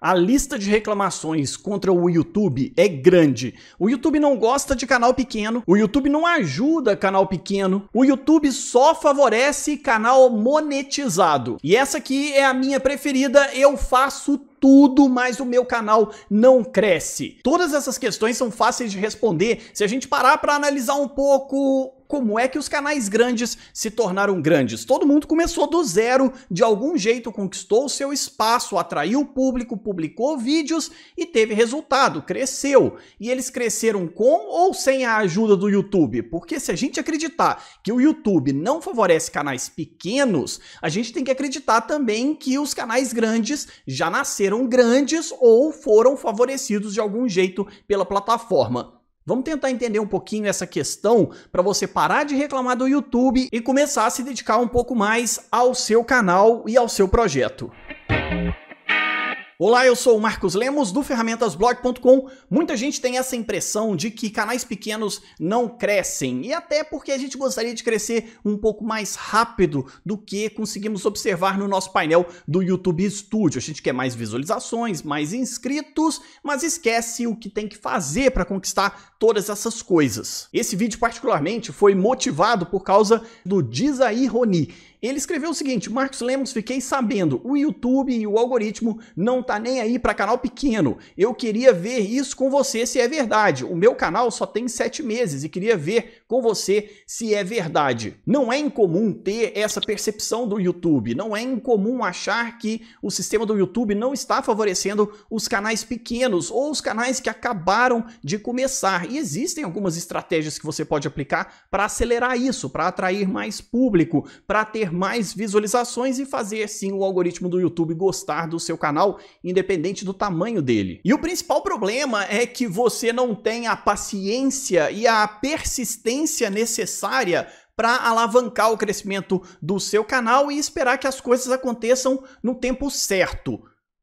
A lista de reclamações contra o YouTube é grande. O YouTube não gosta de canal pequeno, o YouTube não ajuda canal pequeno, o YouTube só favorece canal monetizado. E essa aqui é a minha preferida, eu faço tudo, mas o meu canal não cresce. Todas essas questões são fáceis de responder se a gente parar para analisar um pouco como é que os canais grandes se tornaram grandes. Todo mundo começou do zero, de algum jeito conquistou seu espaço, atraiu o público, publicou vídeos e teve resultado, cresceu. E eles cresceram com ou sem a ajuda do YouTube? Porque se a gente acreditar que o YouTube não favorece canais pequenos, a gente tem que acreditar também que os canais grandes já nasceram grandes ou foram favorecidos de algum jeito pela plataforma. Vamos tentar entender um pouquinho essa questão para você parar de reclamar do YouTube e começar a se dedicar um pouco mais ao seu canal e ao seu projeto. Olá, eu sou o Marcos Lemos do ferramentasblog.com. Muita gente tem essa impressão de que canais pequenos não crescem, e até porque a gente gostaria de crescer um pouco mais rápido do que conseguimos observar no nosso painel do YouTube Studio. A gente quer mais visualizações, mais inscritos, mas esquece o que tem que fazer para conquistar todas essas coisas. Esse vídeo particularmente foi motivado por causa do Dizair Roni. Ele escreveu o seguinte: Marcos Lemos, fiquei sabendo, o YouTube e o algoritmo não tá nem aí para canal pequeno. Eu queria ver isso com você se é verdade. O meu canal só tem sete meses e queria ver com você se é verdade. Não é incomum ter essa percepção do YouTube, não é incomum achar que o sistema do YouTube não está favorecendo os canais pequenos ou os canais que acabaram de começar. E existem algumas estratégias que você pode aplicar para acelerar isso, para atrair mais público, para ter mais visualizações e fazer sim o algoritmo do YouTube gostar do seu canal, independente do tamanho dele. E o principal problema é que você não tem a paciência e a persistência necessária para alavancar o crescimento do seu canal e esperar que as coisas aconteçam no tempo certo.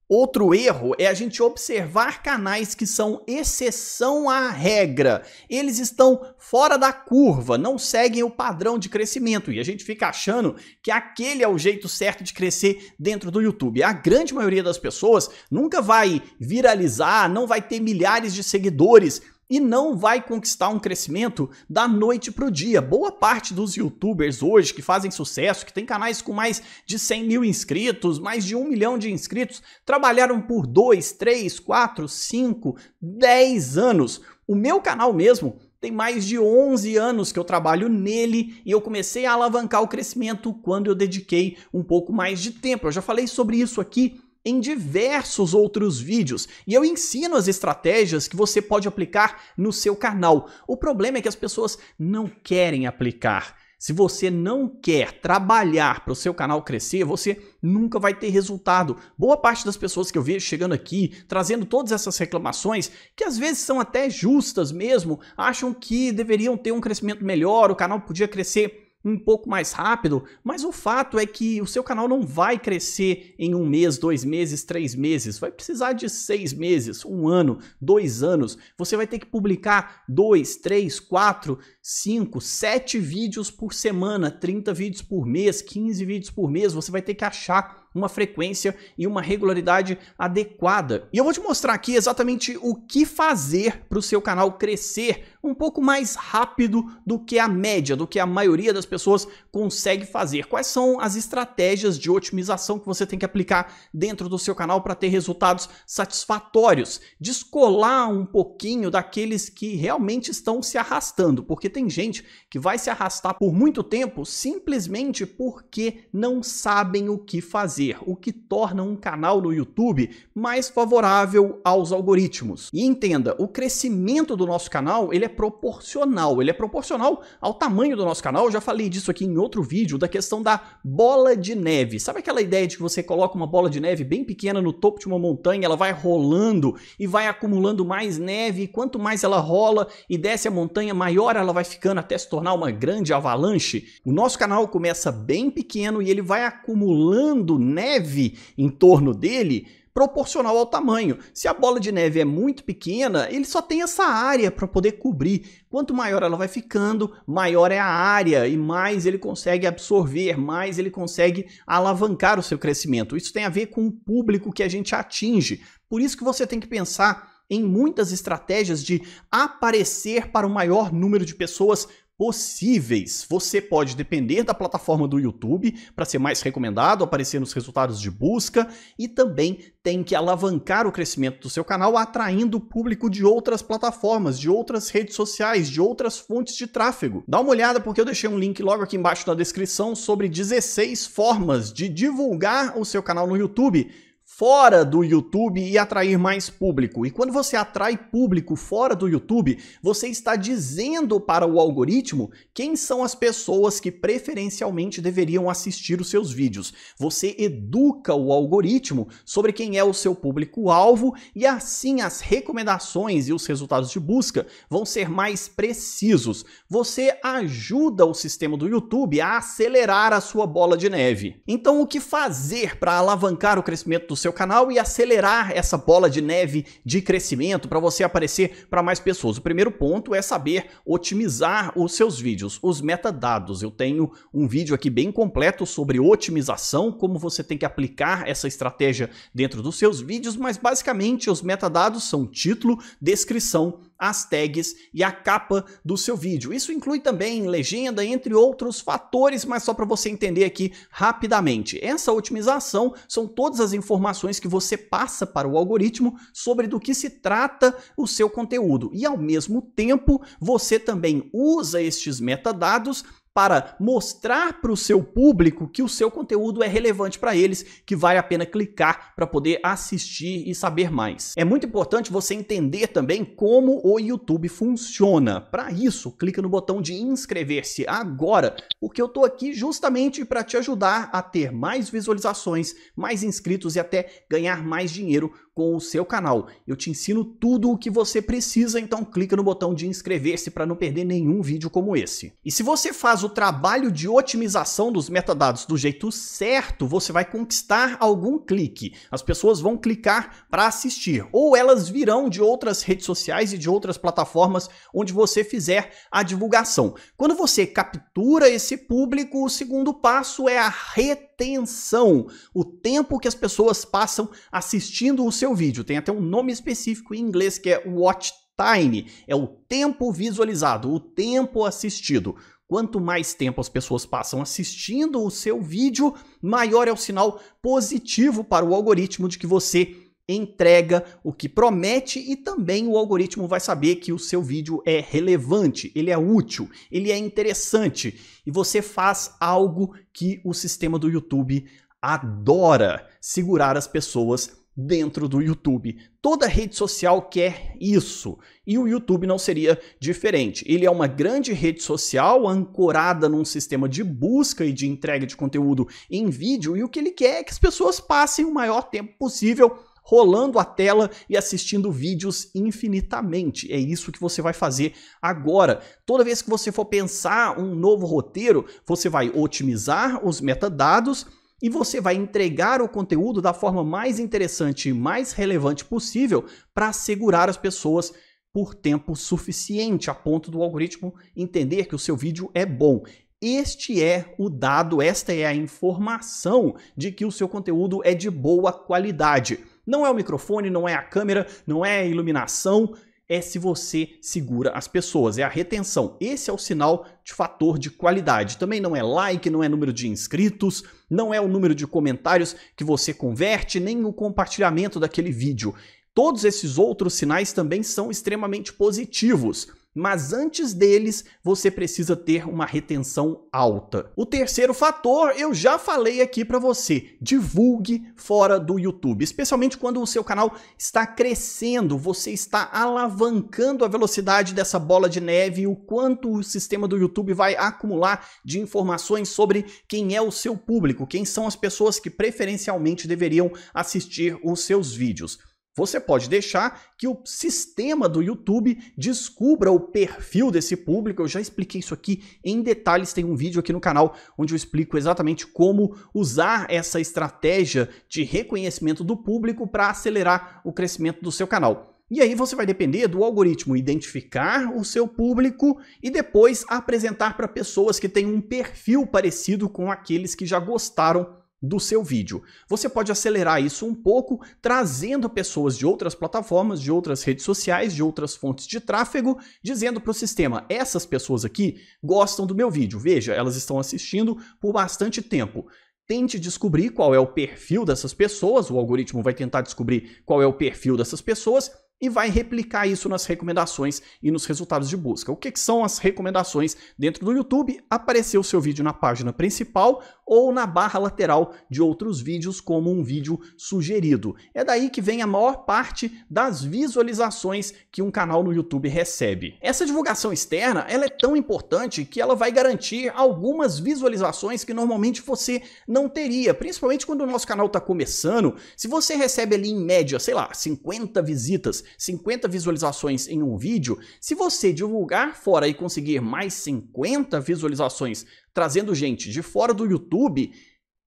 Outro erro é a gente observar canais que são exceção à regra. Eles estão fora da curva, não seguem o padrão de crescimento e a gente fica achando que aquele é o jeito certo de crescer dentro do YouTube. A grande maioria das pessoas nunca vai viralizar, não vai ter milhares de seguidores e não vai conquistar um crescimento da noite para o dia. Boa parte dos youtubers hoje que fazem sucesso, que tem canais com mais de 100 mil inscritos, mais de um milhão de inscritos, trabalharam por 2, 3, 4, 5, 10 anos. O meu canal mesmo tem mais de 11 anos que eu trabalho nele e eu comecei a alavancar o crescimento quando eu dediquei um pouco mais de tempo. Eu já falei sobre isso aqui em diversos outros vídeos e eu ensino as estratégias que você pode aplicar no seu canal. O problema é que as pessoas não querem aplicar. Se você não quer trabalhar para o seu canal crescer, você nunca vai ter resultado. Boa parte das pessoas que eu vejo chegando aqui, trazendo todas essas reclamações, que às vezes são até justas mesmo, acham que deveriam ter um crescimento melhor, o canal podia crescer um pouco mais rápido, mas o fato é que o seu canal não vai crescer em um mês, dois meses, três meses. Vai precisar de seis meses, um ano, dois anos. Você vai ter que publicar dois, três, quatro 5, 7 vídeos por semana, 30 vídeos por mês, 15 vídeos por mês, você vai ter que achar uma frequência e uma regularidade adequada. E eu vou te mostrar aqui exatamente o que fazer para o seu canal crescer um pouco mais rápido do que a média, do que a maioria das pessoas consegue fazer. Quais são as estratégias de otimização que você tem que aplicar dentro do seu canal para ter resultados satisfatórios? Descolar um pouquinho daqueles que realmente estão se arrastando, porque tem gente que vai se arrastar por muito tempo simplesmente porque não sabem o que fazer, o que torna um canal no YouTube mais favorável aos algoritmos. E entenda, o crescimento do nosso canal, ele é proporcional, ele é proporcional ao tamanho do nosso canal. Eu já falei disso aqui em outro vídeo da questão da bola de neve. Sabe aquela ideia de que você coloca uma bola de neve bem pequena no topo de uma montanha, ela vai rolando e vai acumulando mais neve, e quanto mais ela rola e desce a montanha, maior ela vai ficando até se tornar uma grande avalanche, o nosso canal começa bem pequeno e ele vai acumulando neve em torno dele proporcional ao tamanho. Se a bola de neve é muito pequena, ele só tem essa área para poder cobrir. Quanto maior ela vai ficando, maior é a área e mais ele consegue absorver, mais ele consegue alavancar o seu crescimento. Isso tem a ver com o público que a gente atinge. Por isso que você tem que pensar em muitas estratégias de aparecer para o maior número de pessoas possíveis. Você pode depender da plataforma do YouTube para ser mais recomendado, aparecer nos resultados de busca e também tem que alavancar o crescimento do seu canal atraindo público de outras plataformas, de outras redes sociais, de outras fontes de tráfego. Dá uma olhada porque eu deixei um link logo aqui embaixo na descrição sobre 16 formas de divulgar o seu canal no YouTube fora do YouTube e atrair mais público. E quando você atrai público fora do YouTube, você está dizendo para o algoritmo quem são as pessoas que preferencialmente deveriam assistir os seus vídeos. Você educa o algoritmo sobre quem é o seu público-alvo e assim as recomendações e os resultados de busca vão ser mais precisos. Você ajuda o sistema do YouTube a acelerar a sua bola de neve. Então, o que fazer para alavancar o crescimento do seu seu canal e acelerar essa bola de neve de crescimento para você aparecer para mais pessoas. O primeiro ponto é saber otimizar os seus vídeos, os metadados. Eu tenho um vídeo aqui bem completo sobre otimização, como você tem que aplicar essa estratégia dentro dos seus vídeos, mas basicamente os metadados são título, descrição, as tags e a capa do seu vídeo. Isso inclui também legenda, entre outros fatores, mas só para você entender aqui rapidamente. Essa otimização são todas as informações que você passa para o algoritmo sobre do que se trata o seu conteúdo. E ao mesmo tempo, você também usa estes metadados para mostrar para o seu público que o seu conteúdo é relevante para eles, que vale a pena clicar para poder assistir e saber mais. É muito importante você entender também como o YouTube funciona. Para isso, clica no botão de inscrever-se agora, porque eu estou aqui justamente para te ajudar a ter mais visualizações, mais inscritos e até ganhar mais dinheiro com o seu canal. Eu te ensino tudo o que você precisa, então clica no botão de inscrever-se para não perder nenhum vídeo como esse. E se você faz o trabalho de otimização dos metadados do jeito certo, você vai conquistar algum clique. As pessoas vão clicar para assistir, ou elas virão de outras redes sociais e de outras plataformas onde você fizer a divulgação. Quando você captura esse público, o segundo passo é a retenção retenção, o tempo que as pessoas passam assistindo o seu vídeo. Tem até um nome específico em inglês que é watch time, é o tempo visualizado, o tempo assistido. Quanto mais tempo as pessoas passam assistindo o seu vídeo, maior é o sinal positivo para o algoritmo de que você entrega o que promete e também o algoritmo vai saber que o seu vídeo é relevante, ele é útil, ele é interessante e você faz algo que o sistema do YouTube adora segurar as pessoas dentro do YouTube. Toda rede social quer isso e o YouTube não seria diferente. Ele é uma grande rede social ancorada num sistema de busca e de entrega de conteúdo em vídeo e o que ele quer é que as pessoas passem o maior tempo possível rolando a tela e assistindo vídeos infinitamente. É isso que você vai fazer agora. Toda vez que você for pensar um novo roteiro, você vai otimizar os metadados e você vai entregar o conteúdo da forma mais interessante e mais relevante possível para assegurar as pessoas por tempo suficiente, a ponto do algoritmo entender que o seu vídeo é bom. Este é o dado, esta é a informação de que o seu conteúdo é de boa qualidade. Não é o microfone, não é a câmera, não é a iluminação, é se você segura as pessoas, é a retenção. Esse é o sinal de fator de qualidade. Também não é like, não é número de inscritos, não é o número de comentários que você converte, nem o compartilhamento daquele vídeo. Todos esses outros sinais também são extremamente positivos mas antes deles você precisa ter uma retenção alta. O terceiro fator eu já falei aqui para você, divulgue fora do YouTube, especialmente quando o seu canal está crescendo, você está alavancando a velocidade dessa bola de neve e o quanto o sistema do YouTube vai acumular de informações sobre quem é o seu público, quem são as pessoas que preferencialmente deveriam assistir os seus vídeos. Você pode deixar que o sistema do YouTube descubra o perfil desse público. Eu já expliquei isso aqui em detalhes, tem um vídeo aqui no canal onde eu explico exatamente como usar essa estratégia de reconhecimento do público para acelerar o crescimento do seu canal. E aí você vai depender do algoritmo identificar o seu público e depois apresentar para pessoas que têm um perfil parecido com aqueles que já gostaram do seu vídeo. Você pode acelerar isso um pouco, trazendo pessoas de outras plataformas, de outras redes sociais, de outras fontes de tráfego, dizendo para o sistema: essas pessoas aqui gostam do meu vídeo. Veja, elas estão assistindo por bastante tempo. Tente descobrir qual é o perfil dessas pessoas, o algoritmo vai tentar descobrir qual é o perfil dessas pessoas e vai replicar isso nas recomendações e nos resultados de busca. O que, que são as recomendações dentro do YouTube? Aparecer o seu vídeo na página principal ou na barra lateral de outros vídeos, como um vídeo sugerido. É daí que vem a maior parte das visualizações que um canal no YouTube recebe. Essa divulgação externa ela é tão importante que ela vai garantir algumas visualizações que normalmente você não teria, principalmente quando o nosso canal está começando. Se você recebe ali em média, sei lá, 50 visitas 50 visualizações em um vídeo, se você divulgar fora e conseguir mais 50 visualizações trazendo gente de fora do YouTube,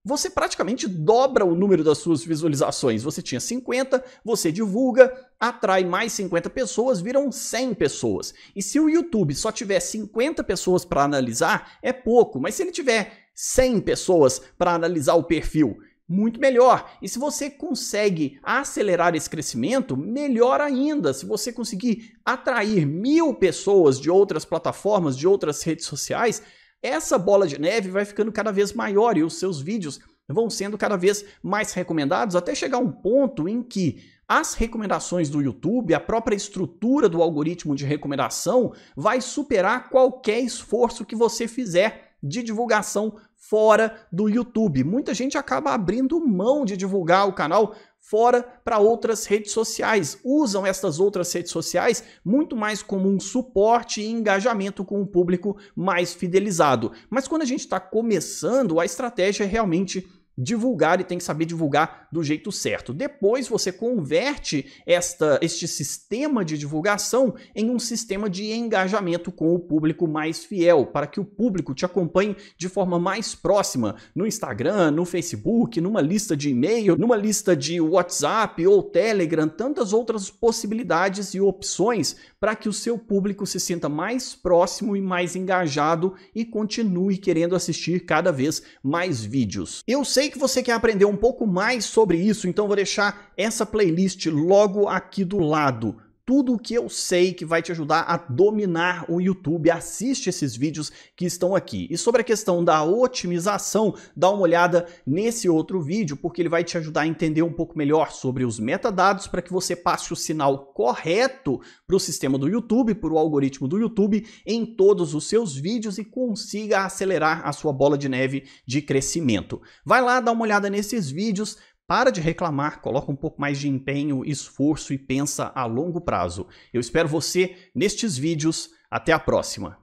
você praticamente dobra o número das suas visualizações. Você tinha 50, você divulga, atrai mais 50 pessoas, viram 100 pessoas. E se o YouTube só tiver 50 pessoas para analisar, é pouco, mas se ele tiver 100 pessoas para analisar o perfil, muito melhor. E se você consegue acelerar esse crescimento, melhor ainda. Se você conseguir atrair mil pessoas de outras plataformas, de outras redes sociais, essa bola de neve vai ficando cada vez maior e os seus vídeos vão sendo cada vez mais recomendados até chegar um ponto em que as recomendações do YouTube, a própria estrutura do algoritmo de recomendação vai superar qualquer esforço que você fizer de divulgação fora do YouTube. Muita gente acaba abrindo mão de divulgar o canal fora para outras redes sociais. Usam estas outras redes sociais muito mais como um suporte e engajamento com o um público mais fidelizado. Mas quando a gente está começando, a estratégia é realmente divulgar e tem que saber divulgar do jeito certo. Depois você converte esta, este sistema de divulgação em um sistema de engajamento com o público mais fiel, para que o público te acompanhe de forma mais próxima no Instagram, no Facebook, numa lista de e-mail, numa lista de WhatsApp ou Telegram, tantas outras possibilidades e opções para que o seu público se sinta mais próximo e mais engajado e continue querendo assistir cada vez mais vídeos. Eu sei se que você quer aprender um pouco mais sobre isso, então vou deixar essa playlist logo aqui do lado tudo o que eu sei que vai te ajudar a dominar o YouTube. Assiste esses vídeos que estão aqui. E sobre a questão da otimização, dá uma olhada nesse outro vídeo, porque ele vai te ajudar a entender um pouco melhor sobre os metadados para que você passe o sinal correto para o sistema do YouTube, para o algoritmo do YouTube, em todos os seus vídeos e consiga acelerar a sua bola de neve de crescimento. Vai lá, dá uma olhada nesses vídeos, para de reclamar, coloca um pouco mais de empenho, esforço e pensa a longo prazo. Eu espero você nestes vídeos. Até a próxima!